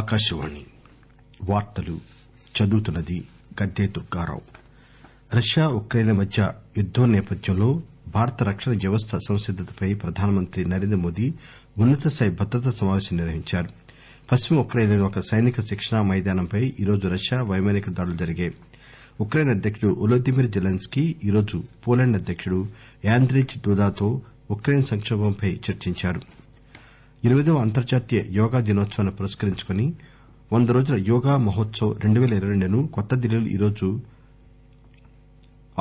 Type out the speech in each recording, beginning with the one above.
ఆకాశవాణి వార్తలు చదువుతున్నది Gadde Durgarao Russia Ukraine మధ్య యుద్దం నేపథ్యంలో భారత రక్షణ వ్యవస్థ సంసిద్దతపై ప్రధానమంత్రి నరేంద్ర మోదీ ఉన్నత స్థాయి భద్రతా సమాపేశం నిర్వహించారు పశ్చిమ ఉక్రెయిన్లోని ఒక సైనిక శిక్షణా మైదానంపై ఈరోజు రష్యా వైమానిక దాడులు జరిగాయి ఉక్రెయిన్ అధ్యకుడు వొలోదిమిర్ జెలెన్స్కీ ఈరోజు పోలాండ్ అధ్యకుడు యాంద్రేజ్ దుదాతో ఉక్రెయిన్ సంక్షోభంపై చర్చించారు ఇరవైదవ అంతర్జాతీయ యోగా దినోత్సవాన్ని పురస్కరించుకుని వంద రోజుల యోగా మహోత్సవ్ 2022 ను కొత్త ఢిల్లీలో ఈరోజు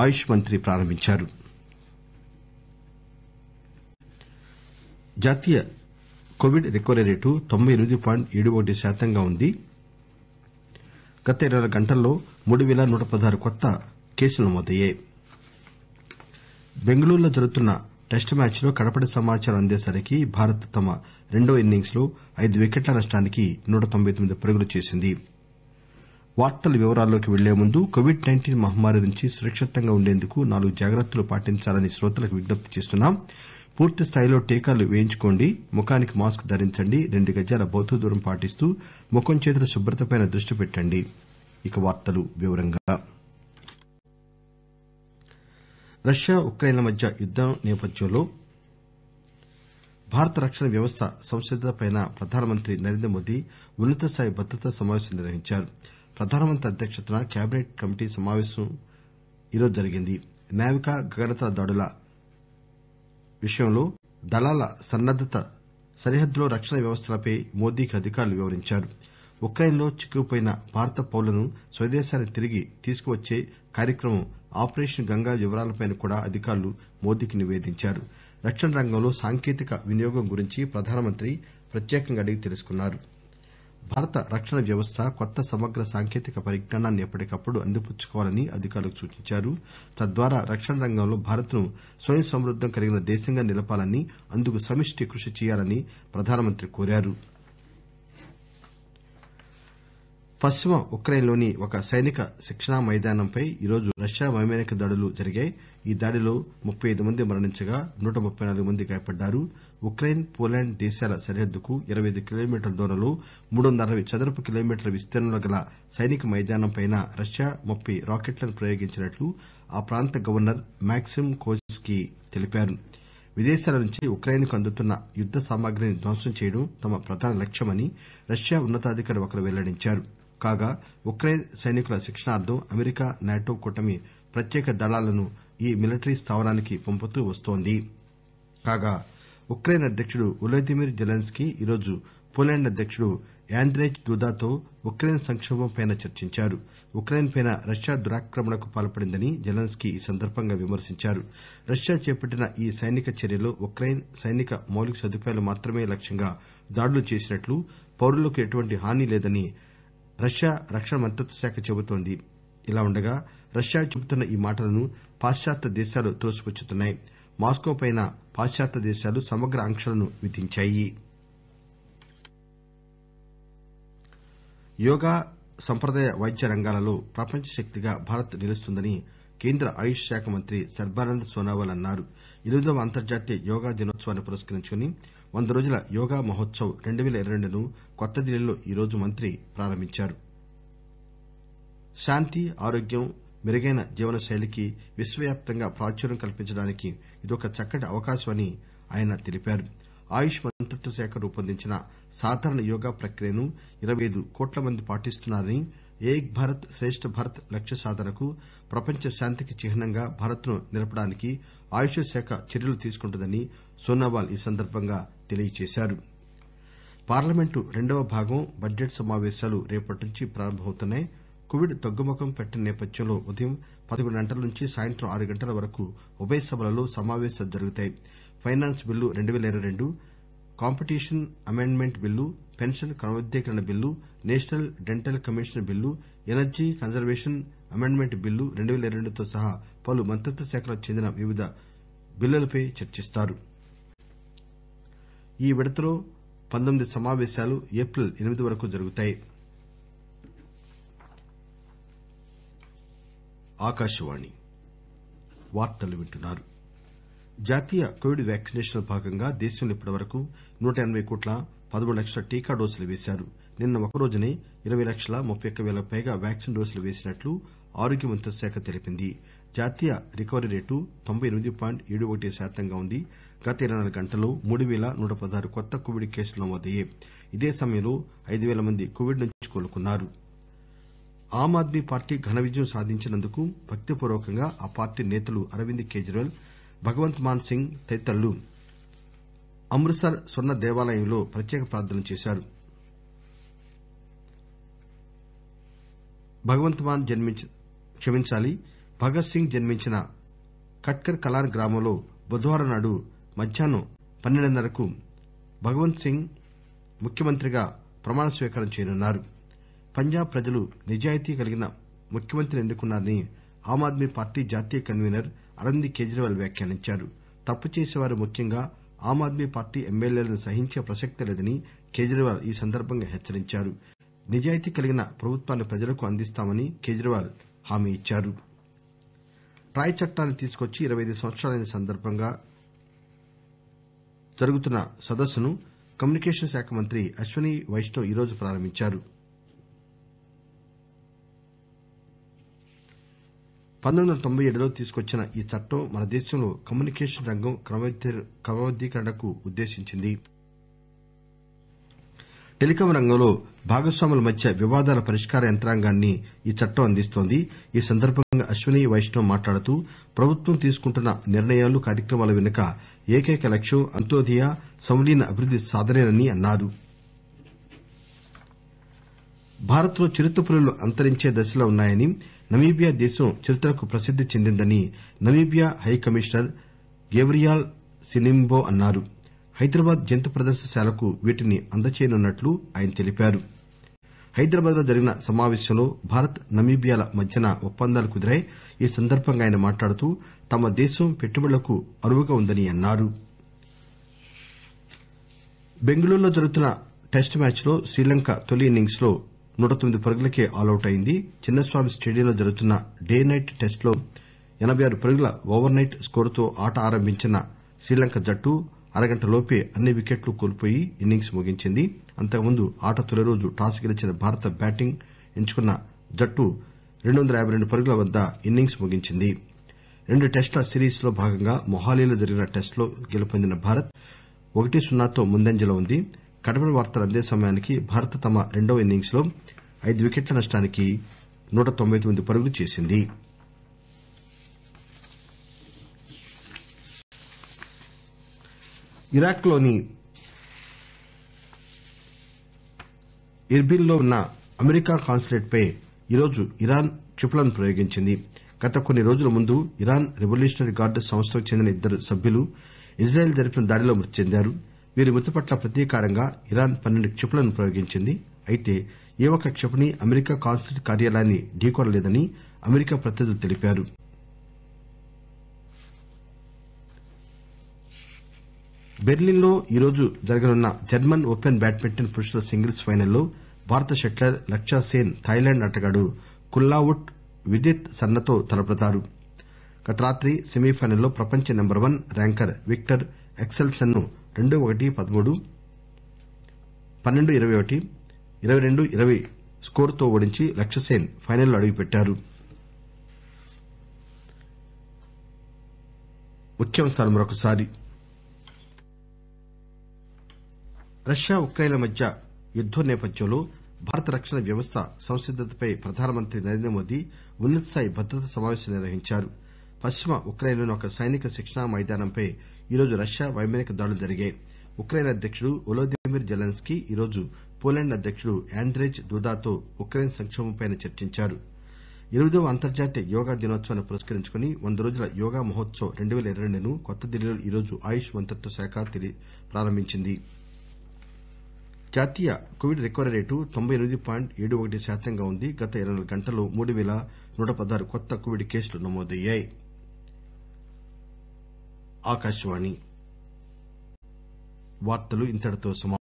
ఆయుష్ మంత్రి ప్రారంభించారు జాతీయ కోవిడ్ రికవరీ రేటు తొంభై ఎనిమిది పాయింట్ ఏడు ఒకటి శాతంగా ఉంది గత ఇరవై నాలుగు గంటల్లో మూడు పేల నూట పదహారు కొత్త కేసులు నమోదయ్యాయి బెంగళూరులో జరుగుతున్న టెస్ట్ మ్యాచ్ లో కడపటి సమాచారం అందేసరికి భారత్ తమ రెండవ ఇన్నింగ్స్ లో ఐదు వికెట్ల నష్టానికి నూట తొంబై తొమ్మిది పరుగులు చేసింది వార్తల వివరాల్లోకి ముందు కోవిడ్ నైన్టీన్ మహమ్మారి నుంచి సురక్షితంగా ఉండేందుకు నాలుగు జాగ్రత్తలు పాటించాలని శ్రోతలకు విజ్ఞప్తి చేస్తున్నాం పూర్తి స్థాయిలో టీకాలు పేయించుకోండి ముఖానికి మాస్క్ ధరించండి రెండు గజాల భౌతిక దూరం పాటిస్తూ ముఖం చేతుల శుభ్రతపై దృష్టి పెట్టండి రష్యా ఉక్రెయిన్ల మధ్య యుద్దం నేపథ్యంలో భారత రక్షణ వ్యవస్థ సంసిద్దతపై ప్రధానమంత్రి నరేంద్రమోదీ ఉన్నత స్థాయి భద్రతా సమావేశం నిర్వహించారు ప్రధానమంత్రి అధ్యక్షతన కేబినెట్ కమిటీ సమావేశం ఈరోజు జరిగింది నావిక గగనతల దాడుల విషయంలో దళాల సన్నద్దత సరిహద్దులో రక్షణ వ్యవస్థలపై మోదీకి అధికారులు వివరించారు ఉక్రెయిన్లో చిక్కుకుపోయిన భారత పౌరులను స్వదేశానికి తిరిగి తీసుకువచ్చే కార్యక్రమం ఆపరేషన్ గంగా వివరాలపై కూడా అధికారులు మోదీకి నివేదించారు రక్షణ రంగంలో సాంకేతిక వినియోగం గురించి ప్రధానమంత్రి ప్రత్యేకంగా అడిగి తెలుసుకున్నారు భారత రక్షణ వ్యవస్థ కొత్త సమగ్ర సాంకేతిక పరిజ్ఞానాన్ని ఎప్పటికప్పుడు అందిపుచ్చుకోవాలని అధికారులకు సూచించారు తద్వారా రక్షణ రంగంలో భారత్ ను స్వయం సమృద్దం కలిగిన దేశంగా నిలపాలని అందుకు సమిష్టి కృషి చేయాలని ప్రధానమంత్రి కోరారు పశ్చిమ ఉక్రెయిన్లోని ఒక సైనిక శిక్షణా మైదానంపై ఈరోజు రష్యా వైమానిక దాడులు జరిగాయి ఈ దాడిలో ముప్పై ఐదు మంది మరణించగా నూట ముప్పై నాలుగు మంది గాయపడ్డారు ఉక్రెయిన్ పోలాండ్ దేశాల సరిహద్దుకు ఇరవై ఐదు కిలోమీటర్ల దూరంలో మూడున్నర చదరపు కిలోమీటర్ల విస్తీర్ణంలో గల సైనిక మైదానంపై రష్యా ముప్పై రాకెట్లను ప్రయోగించినట్లు ఆ ప్రాంత గవర్నర్ మాక్సిమ్ కోజెస్కీ తెలిపారు విదేశాల నుంచి ఉక్రెయిన్ కు అందుతున్న యుద్ద సామగ్రిని ధ్వంసం చేయడం తమ ప్రధాన లక్ష్యమని రష్యా ఉన్నతాధికారి ఒకరు పెల్లడించారు కాగా ఉక్రెయిన్ సైనికుల శిక్షణార్థం అమెరికా నాటో కూటమి ప్రత్యేక దళాలను ఈ మిలటరీ స్థావరానికి పంపుతూ వస్తోంది కాగా ఉక్రెయిన్ అధ్యకుడు వొలోదిమిర్ జెలెన్స్కీ ఈరోజు పోలాండ్ అధ్యకుడు యాంద్రేజ్ దుదాతో ఉక్రెయిన్ సంక్షోభంపై చర్చించారు ఉక్రెయిన్ పై రష్యా దురాక్రమణకు పాల్పడిందని జెలెన్స్కీ ఈ సందర్బంగా విమర్శించారు రష్యా చేపట్టిన ఈ సైనిక చర్యలో ఉక్రెయిన్ సైనిక మౌలిక సదుపాయాలు మాత్రమే లక్ష్యంగా దాడులు చేసినట్లు పౌరులకు ఎటువంటి హాని లేదని అన్నారు రష్యా రక్షణ మంత్రిత్వ శాఖ చెబుతోంది ఇలా ఉండగా రష్యా చెబుతున్న ఈ మాటలను పాశ్చాత్య దేశాలు త్రోసిపుచ్చుతున్నాయి మాస్కోపై పాశ్చాత్య దేశాలు సమగ్ర ఆంక్షలను విధించాయి యోగా సంప్రదాయ వైద్య రంగాలలో ప్రపంచ శక్తిగా భారత్ నిలుస్తుందని కేంద్ర ఆయుష్ శాఖ మంత్రి సర్బానంద్ సోనోవాల్ అన్నారు వ అంతర్జాతీయ యోగా దినోత్సవాన్ని పురస్కరించుకుని వంద రోజుల యోగా మహోత్సవ్ రెండు పేల ఇరవై రెండును కొత్త ఢిల్లీలో ఈరోజు మంత్రి ప్రారంభించారు శాంతి ఆరోగ్యం మెరుగైన జీవన శైలికి విశ్వవ్యాప్తంగా ప్రాచుర్యం కల్పించడానికి ఇదొక చక్కటి అవకాశం అని ఆయన తెలిపారు ఆయుష్ మంత్రిత్వ శాఖ రూపొందించిన సాధారణ యోగా ప్రక్రియను ఇరవై ఐదు కోట్ల మంది పాటిస్తున్నారని ఏక్ భారత్ శ్రేష్ఠ భారత్ లక్ష్య సాధనకు ప్రపంచ శాంతికి చిహ్నంగా భారత్ ను నిలపడానికి ఆయుష్ శాఖ చర్యలు తీసుకుంటుందని సోనోవాల్ ఈ సందర్బంగా తెలియజేశారు పార్లమెంటు రెండవ భాగం బడ్జెట్ సమావేశాలు రేపటి నుంచి ప్రారంభమవుతున్నాయి కోవిడ్ తగ్గుముఖం పట్టిన నేపథ్యంలో ఉదయం పదకొండు గంటల నుంచి సాయంత్రం ఆరు గంటల వరకు ఉభయ సభలలో సమావేశాలు జరుగుతాయి ఫైనాన్స్ బిల్లు రెండు రెండు ఇరవై కాంపిటీషన్ అమెండ్మెంట్ బిల్లు పెన్షన్ క్రమబద్దీకరణ bill national dental commission bill energy conservation amendment bill రెండు తో సహా పలు మంత్రిత్వ శాఖలకు చెందిన వివిధ బిల్లులపై చర్చిస్తారు ఈ విడతలో పంతొమ్మిది సమావేశాలు ఏప్రిల్ ఎనిమిది వరకు జరుగుతాయి జాతీయ కోవిడ్ వ్యాక్సినేషన్ లో భాగంగా దేశంలో ఇప్పటివరకు నూట ఎనబై కోట్ల పదమూడు లక్షల టీకా డోసులు పేశారు నిన్న ఒకరోజునే ఇరవై లక్షల ముప్పై ఒక్క పేలకు పైగా వ్యాక్సిన్ డోసులు పేసినట్లు ఆరోగ్య శాఖ తెలిపింది జాతీయ రికవరీ రేటు తొంబై ఎనిమిది పాయింట్ ఏడు ఒకటి శాతంగా ఉంది గత ఇరవై నాలుగు గంటల్లో మూడు పేల నూట పదహారు కొత్త కోవిడ్ కేసులు నమోదయ్యాయి ఇదే సమయంలో ఐదు పేల మంది కోవిడ్ నుంచి కోలుకున్నారు ఆమ్ ఆద్మీ పార్టీ ఘన విజయం సాధించినందుకు భక్తి పూర్వకంగా ఆ పార్టీ నేతలు అరవింద్ కేజ్రీవాల్ భగవంత్ మాన్ సింగ్ తదితరులు అమృత్సర్ స్వర్ణ దేవాలయంలో ప్రత్యేక ప్రార్థనలు చేశారు భగవంత్ మాన్ జన్మించిన క్షమించాలి భగత్ సింగ్ జన్మించిన కట్కర్ కలాన్ గ్రామంలో బుధవారం నాడు మధ్యాహ్నం పన్నెండున్నరకు భగవంత్ సింగ్ ముఖ్యమంత్రిగా ప్రమాణ స్వీకారం చేయనున్నారు పంజాబ్ ప్రజలు నిజాయితీ కలిగిన ముఖ్యమంత్రిని ఎన్నుకున్నారని ఆమ్ ఆద్మీ పార్టీ జాతీయ కన్వీనర్ అరవింద్ కేజ్రీవాల్ వ్యాఖ్యానించారు తప్పు చేసేవారు ముఖ్యంగా ఆమ్ ఆద్మీ పార్టీ ఎమ్మెల్యేలను సహించే ప్రసక్తే లేదని కేజ్రీవాల్ ఈ సందర్బంగా హెచ్చరించారు నిజాయితీ కలిగిన ప్రభుత్వాన్ని ప్రజలకు అందిస్తామని కేజ్రీవాల్ హామీ ఇచ్చారు ట్రాయ్ చట్టాన్ని తీసుకొచ్చి ఇరవై ఐదు సంవత్సరాలైన సందర్బంగా జరుగుతున్న సదస్సును కమ్యూనికేషన్ శాఖ మంత్రి అశ్వని వైష్ణవ్ ఈరోజు ప్రారంభించారు పంతొమ్మిది వందల తొంభై ఏడులో తీసుకొచ్చిన ఈ చట్టం మన దేశంలో కమ్యూనికేషన్ రంగం క్రమబద్దీకరణకు ఉద్దేశించింది టెలికాం రంగంలో భాగస్వాముల మధ్య వివాదాల పరిష్కార యంత్రాంగాన్ని ఈ చట్టం అందిస్తోంది ఈ సందర్బంగా అశ్విని వైష్ణవ్ మాట్లాడుతూ ప్రభుత్వం తీసుకుంటున్న నిర్ణయాలు కార్యక్రమాల వెనుక ఏకైక లక్ష్యం అంత్యోదయ సమలీన అభివృద్ది సాధనేనని అన్నారు భారత్ లో చిరుతపులులు అంతరించే దశలో ఉన్నాయని నమీబియా దేశం చిరుతలకు ప్రసిద్ది చెందిందని Namibia high commissioner Gabriel Sinimbo అన్నారు హైదరాబాద్ జంతు ప్రదర్శనశాలకు వీటిని అందజేయనున్నట్లు ఆయన తెలిపారు హైదరాబాద్ లో జరిగిన సమాపేశంలో భారత్ నమీబియాల మధ్యన ఒప్పందాలు కుదిరాయి ఈ సందర్బంగా ఆయన మాట్లాడుతూ తమ దేశం పెట్టుబడులకు అరువుగా ఉందని అన్నారు బెంగళూరులో జరుగుతున్న టెస్ట్ మ్యాచ్ లో శ్రీలంక తొలి ఇన్నింగ్స్ లో నూట తొమ్మిది పరుగులకే ఆలౌట్ అయింది చిన్నస్వామి స్టేడియంలో జరుగుతున్న డే నైట్ టెస్ట్ లో ఎనబై ఆరు పరుగుల ఓవర్ నైట్ స్కోరుతో ఆట ఆరంభించిన శ్రీలంక జట్టు అరగంటలోపే అన్ని వికెట్లు కోల్పోయి ఇన్నింగ్స్ ముగించింది అంతకుముందు ఆట తొలిరోజు టాస్ గెలిచిన భారత బ్యాటింగ్ ఎంచుకున్న జట్టు పరుగుల వద్ద ఇన్నింగ్స్ ముగించింది రెండు టెస్టుల సిరీస్ లో భాగంగా మొహాలీలో జరిగిన లో గెలుపొందిన భారత్ ఒకటి సున్నాతో ముందంజలో ఉంది కడపటి వార్తలు అందే సమయానికి భారత్ తమ రెండవ ఇన్నింగ్స్ లో ఐదు వికెట్ల నష్టానికి నూట పరుగులు చేసింది ఇరాక్ లోని ఇర్బిల్ లో ఉన్న అమెరికా కాన్సులేట్ పై ఈరోజు ఇరాన్ క్షిపణులను ప్రయోగించింది గత కొన్ని రోజుల ముందు ఇరాన్ రెవల్యూషనరీ గార్డ్ సంస్థకు చెందిన ఇద్దరు సభ్యులు ఇజ్రాయెల్ జరిపిన దాడిలో మృతి చెందారు వీరి మృతి పట్ల ప్రతీకారంగా ఇరాన్ పన్నెండు క్షిపణులను ప్రయోగించింది అయితే ఏ ఒక్క క్షిపణి అమెరికా కాన్సులేట్ కార్యాలయాన్ని ఢీకొనలేదని అమెరికా ప్రతినిధులు తెలిపారు బెర్లిన్ లో ఈరోజు జరగనున్న జర్మన్ ఓపెన్ బ్యాడ్మింటన్ పురుషుల సింగిల్స్ ఫైనల్లో భారత షట్లర్ లక్షా సేన్ థాయిలాండ్ ఆటగాడు కుల్లావుట్ విదిత్ సన్నతో తలపడతారు గత రాత్రి సెమీఫైనల్లో ప్రపంచ number one ranker Viktor Axelsen ను రెండు ఒకటి పదమూడు పన్నెండు ఇరవై ఒకటి ఇరవై రెండు ఇరవై స్కోర్తో ఓడించి లక్షసేన్ ఫైనల్లో అడుగుపెట్టారు రష్యా ఉక్రెయిన్ల మధ్య యుద్దం నేపథ్యంలో భారత రక్షణ వ్యవస్థ సంసిద్దతపై ప్రధానమంత్రి నరేంద్రమోదీ ఉన్నత స్థాయి భద్రతా సమాపేశం నిర్వహించారు పశ్చిమ ఉక్రెయిన్లోని ఒక సైనిక శిక్షణా మైదానంపై ఈరోజు రష్యా వైమానిక దాడులు జరిగాయి ఉక్రెయిన్ అధ్యకుడు వొలోదిమిర్ జెలెన్స్కీ ఈరోజు పోలాండ్ అధ్యకుడు ఆండ్రేజ్ దుదాతో ఉక్రెయిన్ సంక్షేమంపై చర్చించారు ఎనిమిదవ అంతర్జాతీయ యోగా దినోత్సవాన్ని పురస్కరించుకుని వంద రోజుల యోగా మహోత్సవ్ రెండు పేల ఇరవై రెండును కొత్త ఢిల్లీలో ఈరోజు ఆయుష్ మంత్రిత్వ శాఖ ప్రారంభించింది జాతీయ కోవిడ్ రికవరీ రేటు తొంబై ఎనిమిది పాయింట్ ఏడు ఒకటి శాతంగా ఉంది గత ఇరవై నాలుగు గంటల్లో మూడు పేల నూట పదహారు కొత్త కోవిడ్ కేసులు నమోదయ్యాయి